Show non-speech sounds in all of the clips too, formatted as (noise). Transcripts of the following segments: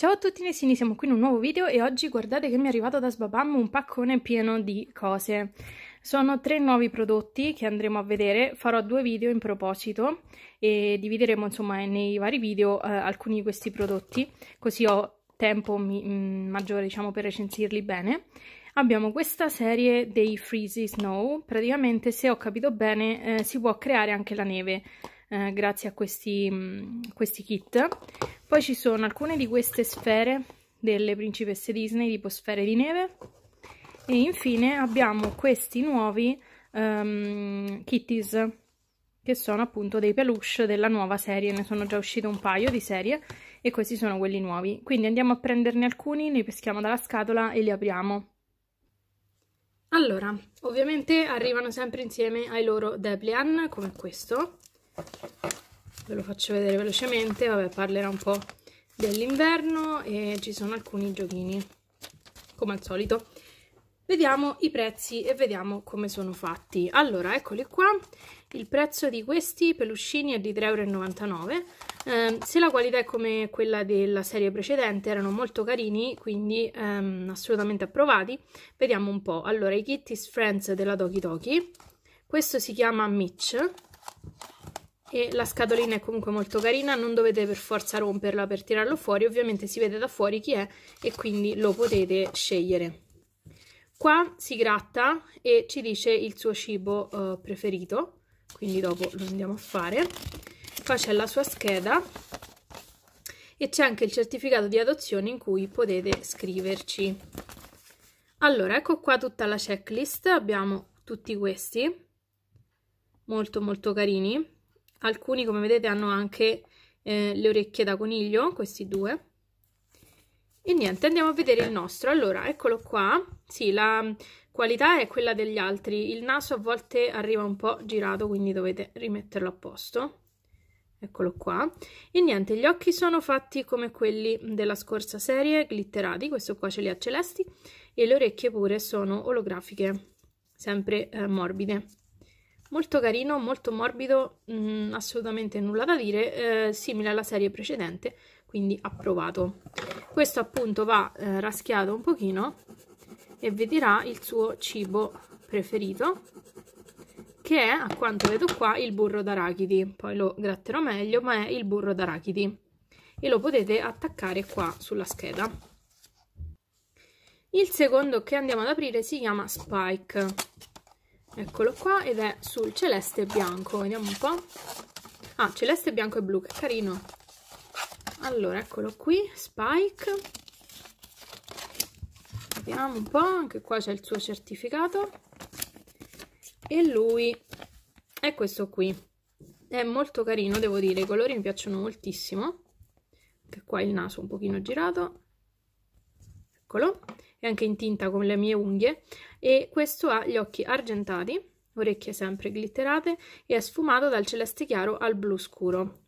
Ciao a tutti Nessini, siamo qui in un nuovo video e oggi guardate che mi è arrivato da Sbabam un paccone pieno di cose. Sono tre nuovi prodotti che andremo a vedere, farò due video in proposito e divideremo insomma nei vari video eh, alcuni di questi prodotti, così ho tempo mi, mh, mm, maggiore diciamo per recensirli bene. Abbiamo questa serie dei Freezy Snow, praticamente se ho capito bene eh, si può creare anche la neve eh, grazie a questi, mh, mm, questi kit poi ci sono alcune di queste sfere delle principesse Disney, tipo sfere di neve. E infine abbiamo questi nuovi um, kitties, che sono appunto dei peluche della nuova serie. Ne sono già uscite un paio di serie e questi sono quelli nuovi. Quindi andiamo a prenderne alcuni, ne peschiamo dalla scatola e li apriamo. Allora, ovviamente arrivano sempre insieme ai loro Deplian, come questo ve lo faccio vedere velocemente, vabbè parlerà un po' dell'inverno e ci sono alcuni giochini, come al solito. Vediamo i prezzi e vediamo come sono fatti. Allora, eccoli qua. Il prezzo di questi peluscini è di 3,99€. Eh, se la qualità è come quella della serie precedente, erano molto carini, quindi ehm, assolutamente approvati. Vediamo un po'. Allora, i Kitty's Friends della Doki Doki. Questo si chiama Mitch e la scatolina è comunque molto carina, non dovete per forza romperla per tirarlo fuori, ovviamente si vede da fuori chi è e quindi lo potete scegliere. Qua si gratta e ci dice il suo cibo eh, preferito, quindi dopo lo andiamo a fare. Qua c'è la sua scheda e c'è anche il certificato di adozione in cui potete scriverci. Allora, ecco qua tutta la checklist, abbiamo tutti questi, molto molto carini alcuni come vedete hanno anche eh, le orecchie da coniglio, questi due. E niente, andiamo a vedere il nostro. Allora, eccolo qua. Sì, la qualità è quella degli altri. Il naso a volte arriva un po' girato, quindi dovete rimetterlo a posto. Eccolo qua. E niente, gli occhi sono fatti come quelli della scorsa serie, glitterati. Questo qua ce li ha celesti. E le orecchie pure sono olografiche, sempre eh, morbide molto carino, molto morbido, mh, mm, assolutamente nulla da dire, eh, simile alla serie precedente, quindi approvato. Questo appunto va eh, raschiato un pochino e vi dirà il suo cibo preferito, che è, a quanto vedo qua, il burro d'arachidi. Poi lo gratterò meglio, ma è il burro d'arachidi. E lo potete attaccare qua sulla scheda. Il secondo che andiamo ad aprire si chiama Spike eccolo qua ed è sul celeste e bianco vediamo un po' ah celeste bianco e blu che carino allora eccolo qui spike vediamo un po' anche qua c'è il suo certificato e lui è questo qui è molto carino devo dire i colori mi piacciono moltissimo Anche qua il naso un pochino girato eccolo e anche in tinta con le mie unghie e questo ha gli occhi argentati, orecchie sempre glitterate e è sfumato dal celeste chiaro al blu scuro.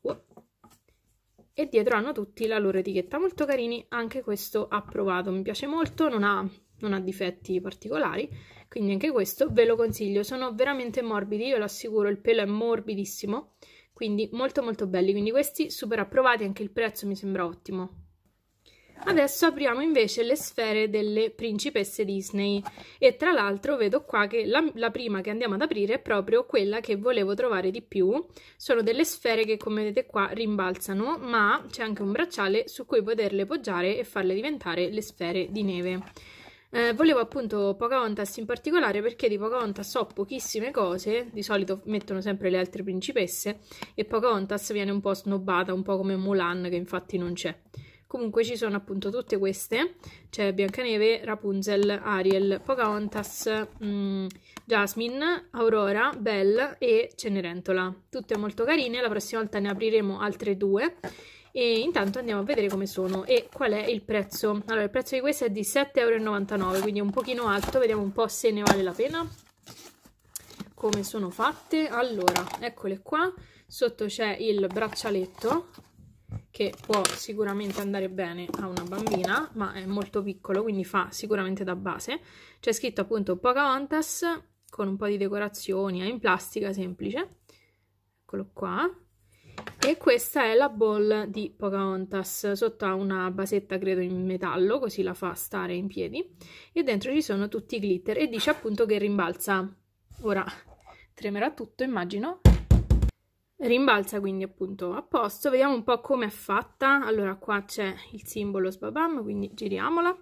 E dietro hanno tutti la loro etichetta, molto carini, anche questo approvato, mi piace molto, non ha, non ha difetti particolari, quindi anche questo ve lo consiglio, sono veramente morbidi, io lo assicuro, il pelo è morbidissimo, quindi molto molto belli, quindi questi super approvati, anche il prezzo mi sembra ottimo. Adesso apriamo invece le sfere delle principesse Disney e tra l'altro vedo qua che la, la, prima che andiamo ad aprire è proprio quella che volevo trovare di più. Sono delle sfere che come vedete qua rimbalzano ma c'è anche un bracciale su cui poterle poggiare e farle diventare le sfere di neve. Eh, volevo appunto Pocahontas in particolare perché di Pocahontas ho pochissime cose, di solito mettono sempre le altre principesse e Pocahontas viene un po' snobbata, un po' come Mulan che infatti non c'è. Comunque ci sono appunto tutte queste, c'è Biancaneve, Rapunzel, Ariel, Pocahontas, mh, mm, Jasmine, Aurora, Belle e Cenerentola. Tutte molto carine, la prossima volta ne apriremo altre due. E intanto andiamo a vedere come sono e qual è il prezzo. Allora, il prezzo di questa è di 7,99€, quindi è un pochino alto, vediamo un po' se ne vale la pena come sono fatte allora eccole qua sotto c'è il braccialetto che può sicuramente andare bene a una bambina, ma è molto piccolo, quindi fa sicuramente da base. C'è scritto appunto Pocahontas con un po' di decorazioni, è eh, in plastica semplice. Eccolo qua. E questa è la ball di Pocahontas, sotto ha una basetta credo in metallo, così la fa stare in piedi. E dentro ci sono tutti i glitter e dice appunto che rimbalza. Ora tremerà tutto, immagino. Rimbalza quindi appunto a posto, vediamo un po' come è fatta. Allora qua c'è il simbolo sbabam, quindi giriamola.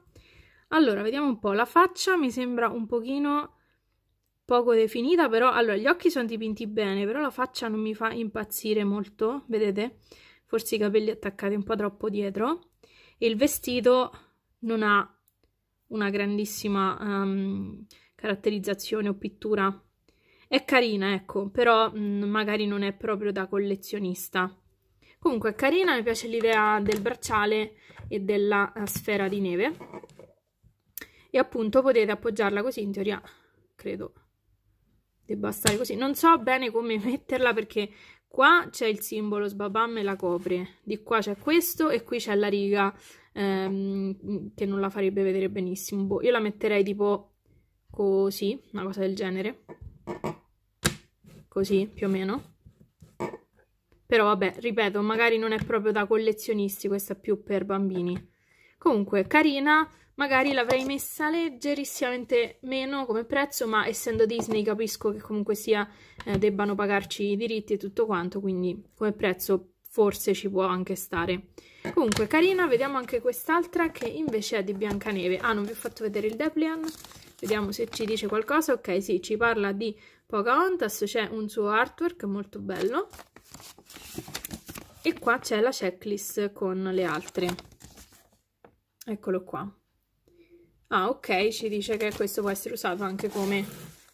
Allora, vediamo un po', la faccia mi sembra un pochino poco definita, però allora gli occhi sono dipinti bene, però la faccia non mi fa impazzire molto, vedete? Forse i capelli attaccati un po' troppo dietro. E il vestito non ha una grandissima um, caratterizzazione o pittura è carina, ecco, però mh, mm, magari non è proprio da collezionista. Comunque è carina, mi piace l'idea del bracciale e della eh, sfera di neve. E appunto potete appoggiarla così, in teoria, credo debba stare così. Non so bene come (laughs) metterla perché qua c'è il simbolo sbabam e la copre. Di qua c'è questo e qui c'è la riga ehm, che non la farebbe vedere benissimo. Boh, io la metterei tipo così, una cosa del genere così più o meno. Però vabbè, ripeto, magari non è proprio da collezionisti, questa più per bambini. Comunque, carina, magari l'avrei messa leggerissimamente meno come prezzo, ma essendo Disney capisco che comunque sia eh, debbano pagarci i diritti e tutto quanto, quindi come prezzo forse ci può anche stare. Comunque, carina, vediamo anche quest'altra che invece è di Biancaneve. Ah, non vi ho fatto vedere il Deplian. Vediamo se ci dice qualcosa. Ok, sì, ci parla di Pocahontas c'è un suo artwork molto bello e qua c'è la checklist con le altre. Eccolo qua. Ah, ok, ci dice che questo può essere usato anche come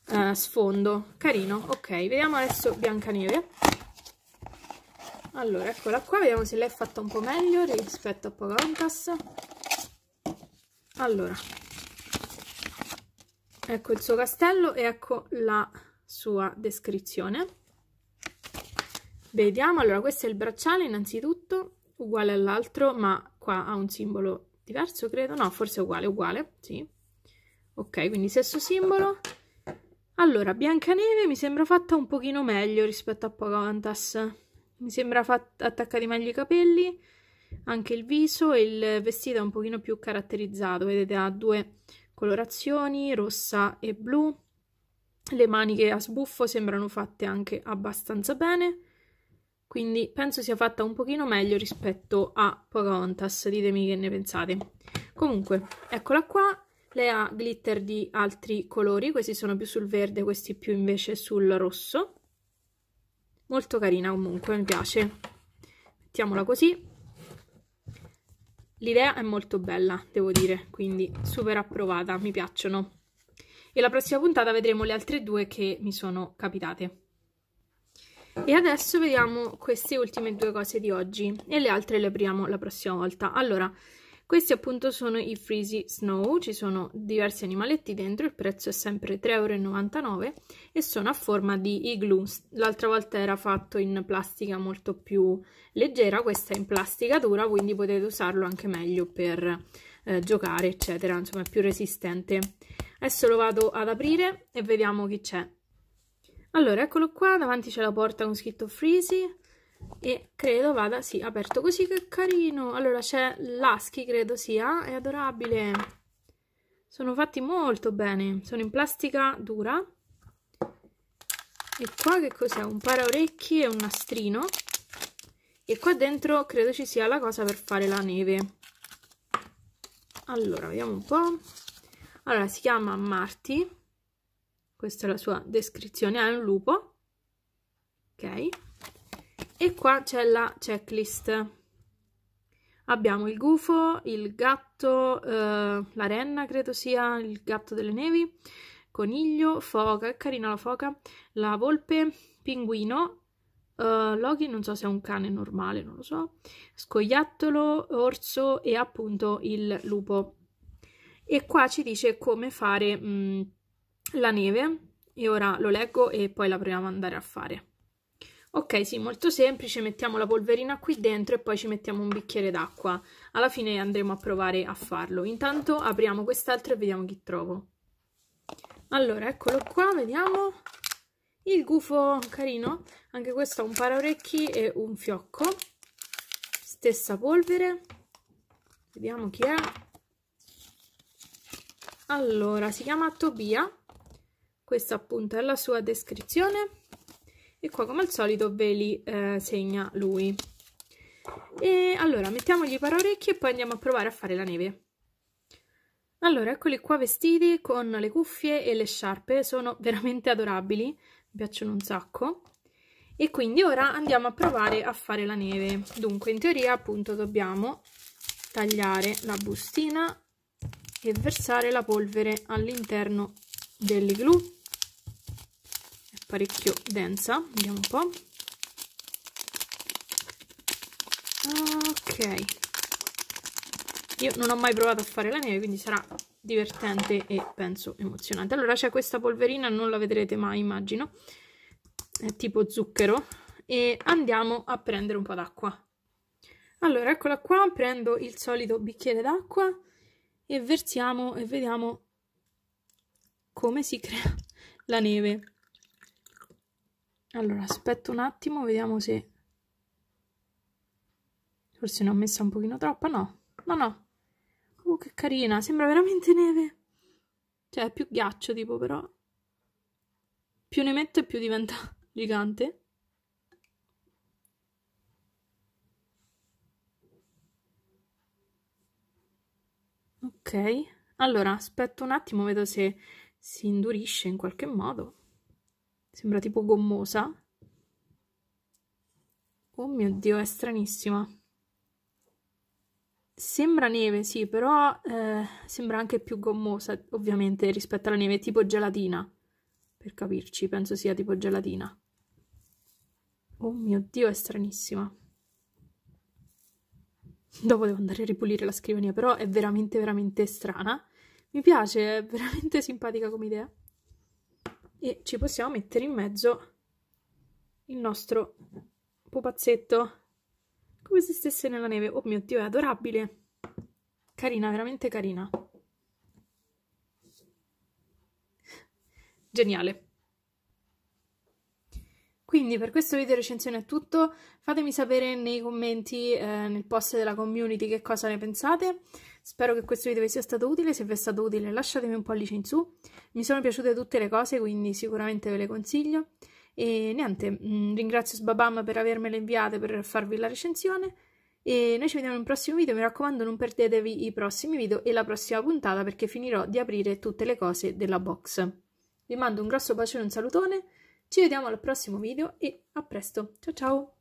eh, sfondo. Carino, ok. Vediamo adesso Biancaneve. Allora, eccola qua, vediamo se l'hai fatta un po' meglio rispetto a Pocahontas. Allora, ecco il suo castello e ecco la sua descrizione. Vediamo, allora questo è il bracciale innanzitutto, uguale all'altro, ma qua ha un simbolo diverso credo, no forse uguale, uguale, sì. Ok, quindi stesso simbolo. Allora, Biancaneve mi sembra fatta un pochino meglio rispetto a Pocahontas. Mi sembra fatta, attaccati meglio i capelli, anche il viso, e il vestito è un pochino più caratterizzato, vedete ha due colorazioni, rossa e blu le maniche a sbuffo sembrano fatte anche abbastanza bene, quindi penso sia fatta un pochino meglio rispetto a Pocahontas, ditemi che ne pensate. Comunque, eccola qua, lei ha glitter di altri colori, questi sono più sul verde, questi più invece sul rosso. Molto carina comunque, mi piace. Mettiamola così. L'idea è molto bella, devo dire, quindi super approvata, mi piacciono e la prossima puntata vedremo le altre due che mi sono capitate. E adesso vediamo queste ultime due cose di oggi e le altre le apriamo la prossima volta. Allora, questi appunto sono i Freezy Snow, ci sono diversi animaletti dentro, il prezzo è sempre 3,99€ e sono a forma di igloo. L'altra volta era fatto in plastica molto più leggera, questa è in plastica dura, quindi potete usarlo anche meglio per eh, giocare, eccetera, insomma è più resistente Adesso lo vado ad aprire e vediamo chi c'è. Allora, eccolo qua, davanti c'è la porta con scritto Freezy e credo vada, sì, aperto così, che carino. Allora, c'è l'Aschi, credo sia, è adorabile. Sono fatti molto bene, sono in plastica dura. E qua che cos'è? Un paraorecchi e un nastrino. E qua dentro credo ci sia la cosa per fare la neve. Allora, vediamo un po'. Allora, si chiama Marty, questa è la sua descrizione, è un lupo, ok? E qua c'è la checklist. Abbiamo il gufo, il gatto, eh, la renna credo sia, il gatto delle nevi, coniglio, foca, è carina la foca, la volpe, pinguino, Uh, Loki non so se è un cane normale, non lo so, scoiattolo, orso e appunto il lupo. E qua ci dice come fare mh, la neve. E ora lo leggo e poi la proviamo ad andare a fare. Ok, sì, molto semplice, mettiamo la polverina qui dentro e poi ci mettiamo un bicchiere d'acqua. Alla fine andremo a provare a farlo. Intanto apriamo quest'altro e vediamo chi trovo. Allora, eccolo qua, vediamo. Il gufo carino, anche questo ha un paraorecchi e un fiocco. Stessa polvere. Vediamo chi è allora si chiama Tobia questa appunto è la sua descrizione e qua come al solito ve li eh, segna lui e allora mettiamogli i paraorecchi e poi andiamo a provare a fare la neve allora eccoli qua vestiti con le cuffie e le sciarpe sono (laughs) veramente adorabili mi piacciono un sacco e quindi ora andiamo a provare a fare la neve dunque in teoria appunto dobbiamo tagliare la bustina e versare la polvere all'interno dell'igloo è parecchio densa vediamo un po' ok io non ho mai provato a fare la neve quindi sarà divertente e penso emozionante allora c'è questa polverina non la vedrete mai immagino è tipo zucchero e andiamo a prendere un po' d'acqua allora eccola qua prendo il solito bicchiere d'acqua e versiamo e vediamo come si crea (laughs) la neve. Allora, aspetto un attimo, vediamo se... Forse ne ho messa un pochino troppa, no. No, no. Uh, che carina, sembra veramente neve. Cioè, è più ghiaccio, tipo, però... Più ne mette, più diventa (laughs) gigante. Ok, allora aspetto un attimo, vedo se si indurisce in qualche modo. Sembra tipo gommosa. Oh mio Dio, è stranissima. Sembra neve, sì, però eh, sembra anche più gommosa, ovviamente, rispetto alla neve, tipo gelatina. Per capirci, penso sia tipo gelatina. Oh mio Dio, è stranissima. Dopo devo andare a ripulire la scrivania, però è veramente, veramente strana. Mi piace, è veramente simpatica come idea. E ci possiamo mettere in mezzo il nostro pupazzetto, come se stesse nella neve. Oh mio Dio, è adorabile! Carina, veramente carina. Geniale. Quindi per questo video recensione è tutto, fatemi sapere nei commenti, eh, nel post della community che cosa ne pensate. Spero che questo video vi sia stato utile, se vi è stato utile lasciatemi un pollice in su. Mi sono piaciute tutte le cose, quindi sicuramente ve le consiglio. E niente, mh, mm, ringrazio Sbabam per avermele inviate, per farvi la recensione. E noi ci vediamo in un prossimo video, mi raccomando non perdetevi i prossimi video e la prossima puntata perché finirò di aprire tutte le cose della box. Vi mando un grosso bacione e un salutone. Ci vediamo al prossimo video e a presto. Ciao ciao!